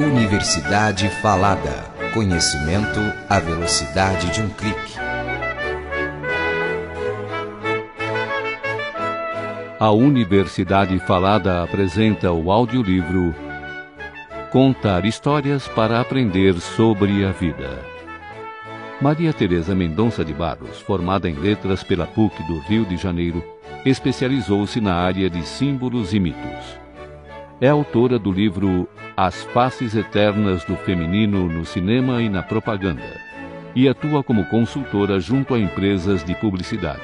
Universidade Falada. Conhecimento à velocidade de um clique. A Universidade Falada apresenta o audiolivro Contar histórias para aprender sobre a vida. Maria Teresa Mendonça de Barros, formada em letras pela PUC do Rio de Janeiro, especializou-se na área de símbolos e mitos. É autora do livro as faces eternas do feminino no cinema e na propaganda, e atua como consultora junto a empresas de publicidade.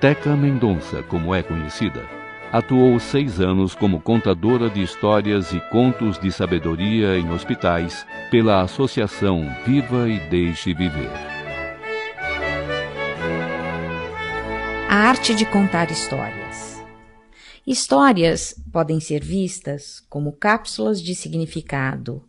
Teca Mendonça, como é conhecida, atuou seis anos como contadora de histórias e contos de sabedoria em hospitais pela Associação Viva e Deixe Viver. A arte de contar histórias. Histórias podem ser vistas como cápsulas de significado,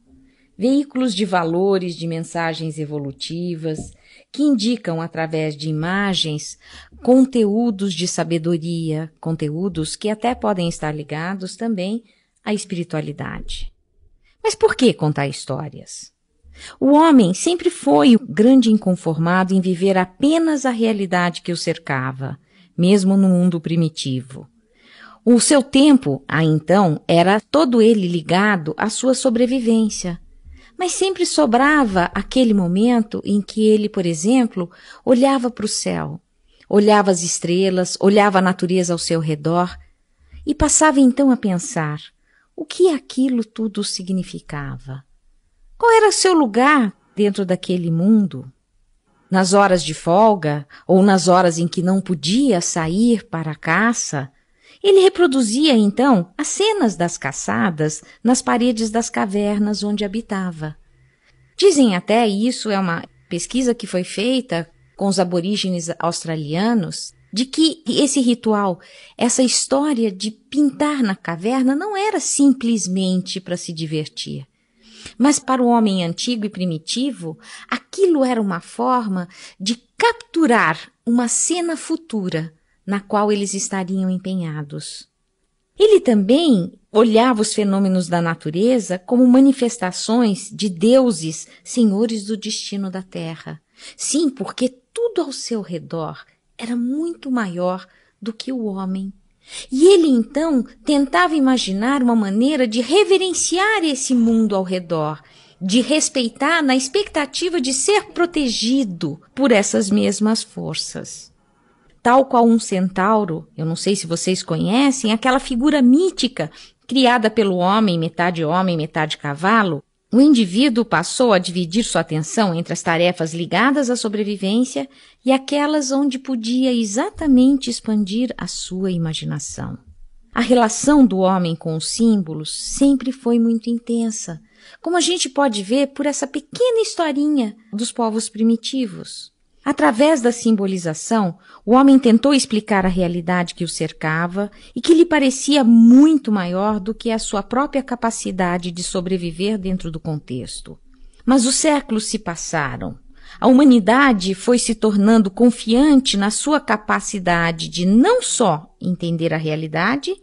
veículos de valores, de mensagens evolutivas, que indicam através de imagens conteúdos de sabedoria, conteúdos que até podem estar ligados também à espiritualidade. Mas por que contar histórias? O homem sempre foi o grande inconformado em viver apenas a realidade que o cercava, mesmo no mundo primitivo. O seu tempo, a então, era todo ele ligado à sua sobrevivência. Mas sempre sobrava aquele momento em que ele, por exemplo, olhava para o céu, olhava as estrelas, olhava a natureza ao seu redor e passava então a pensar o que aquilo tudo significava. Qual era seu lugar dentro daquele mundo? Nas horas de folga ou nas horas em que não podia sair para a caça, ele reproduzia, então, as cenas das caçadas nas paredes das cavernas onde habitava. Dizem até, e isso é uma pesquisa que foi feita com os aborígenes australianos, de que esse ritual, essa história de pintar na caverna não era simplesmente para se divertir. Mas para o homem antigo e primitivo, aquilo era uma forma de capturar uma cena futura, na qual eles estariam empenhados. Ele também olhava os fenômenos da natureza como manifestações de deuses, senhores do destino da terra. Sim, porque tudo ao seu redor era muito maior do que o homem. E ele então tentava imaginar uma maneira de reverenciar esse mundo ao redor, de respeitar na expectativa de ser protegido por essas mesmas forças tal qual um centauro, eu não sei se vocês conhecem, aquela figura mítica criada pelo homem, metade homem, metade cavalo, o indivíduo passou a dividir sua atenção entre as tarefas ligadas à sobrevivência e aquelas onde podia exatamente expandir a sua imaginação. A relação do homem com os símbolos sempre foi muito intensa, como a gente pode ver por essa pequena historinha dos povos primitivos. Através da simbolização, o homem tentou explicar a realidade que o cercava e que lhe parecia muito maior do que a sua própria capacidade de sobreviver dentro do contexto. Mas os séculos se passaram. A humanidade foi se tornando confiante na sua capacidade de não só entender a realidade,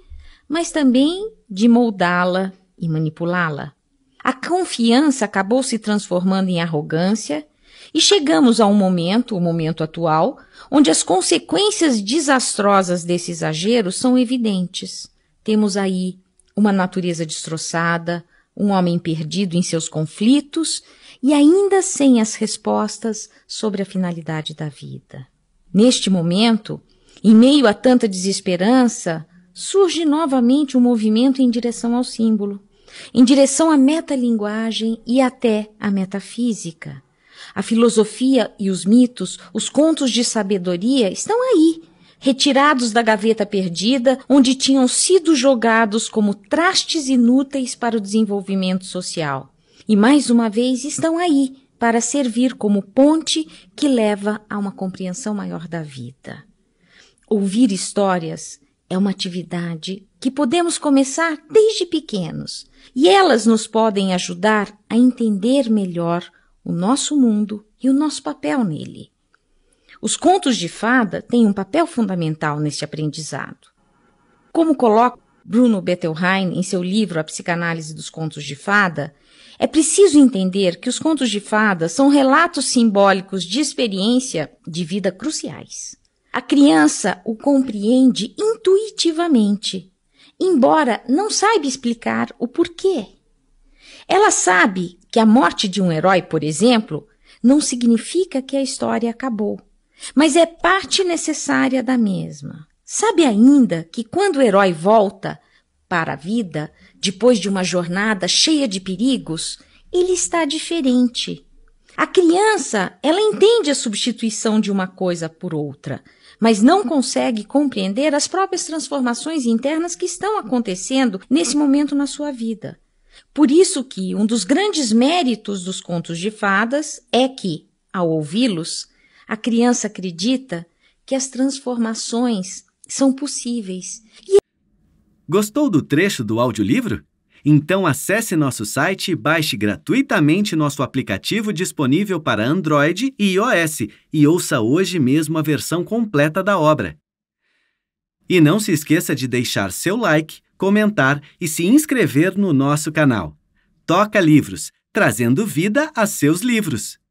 mas também de moldá-la e manipulá-la. A confiança acabou se transformando em arrogância e chegamos a um momento, o momento atual, onde as consequências desastrosas desse exagero são evidentes. Temos aí uma natureza destroçada, um homem perdido em seus conflitos e ainda sem as respostas sobre a finalidade da vida. Neste momento, em meio a tanta desesperança, surge novamente um movimento em direção ao símbolo, em direção à metalinguagem e até à metafísica. A filosofia e os mitos, os contos de sabedoria estão aí, retirados da gaveta perdida, onde tinham sido jogados como trastes inúteis para o desenvolvimento social. E mais uma vez estão aí para servir como ponte que leva a uma compreensão maior da vida. Ouvir histórias é uma atividade que podemos começar desde pequenos e elas nos podem ajudar a entender melhor o nosso mundo e o nosso papel nele. Os contos de fada têm um papel fundamental neste aprendizado. Como coloca Bruno Bettelheim em seu livro A Psicanálise dos Contos de Fada, é preciso entender que os contos de fada são relatos simbólicos de experiência de vida cruciais. A criança o compreende intuitivamente, embora não saiba explicar o porquê. Ela sabe que a morte de um herói, por exemplo, não significa que a história acabou, mas é parte necessária da mesma. Sabe ainda que quando o herói volta para a vida, depois de uma jornada cheia de perigos, ele está diferente. A criança, ela entende a substituição de uma coisa por outra, mas não consegue compreender as próprias transformações internas que estão acontecendo nesse momento na sua vida. Por isso que um dos grandes méritos dos contos de fadas é que, ao ouvi-los, a criança acredita que as transformações são possíveis. E... Gostou do trecho do audiolivro? Então acesse nosso site e baixe gratuitamente nosso aplicativo disponível para Android e iOS e ouça hoje mesmo a versão completa da obra. E não se esqueça de deixar seu like comentar e se inscrever no nosso canal. Toca Livros, trazendo vida a seus livros.